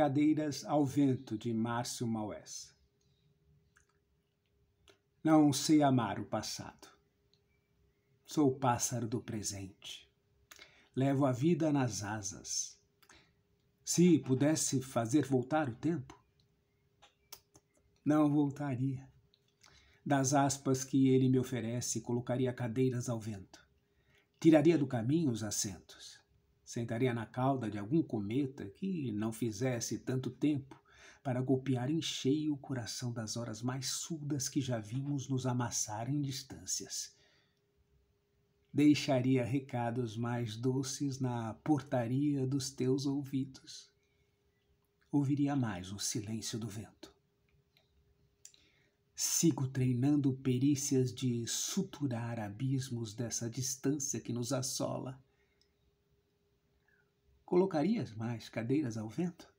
Cadeiras ao Vento, de Márcio Maués. Não sei amar o passado. Sou o pássaro do presente. Levo a vida nas asas. Se pudesse fazer voltar o tempo, não voltaria. Das aspas que ele me oferece, colocaria cadeiras ao vento. Tiraria do caminho os assentos sentaria na cauda de algum cometa que não fizesse tanto tempo para golpear em cheio o coração das horas mais surdas que já vimos nos amassar em distâncias. Deixaria recados mais doces na portaria dos teus ouvidos. Ouviria mais o silêncio do vento. Sigo treinando perícias de suturar abismos dessa distância que nos assola colocarias mais cadeiras ao vento?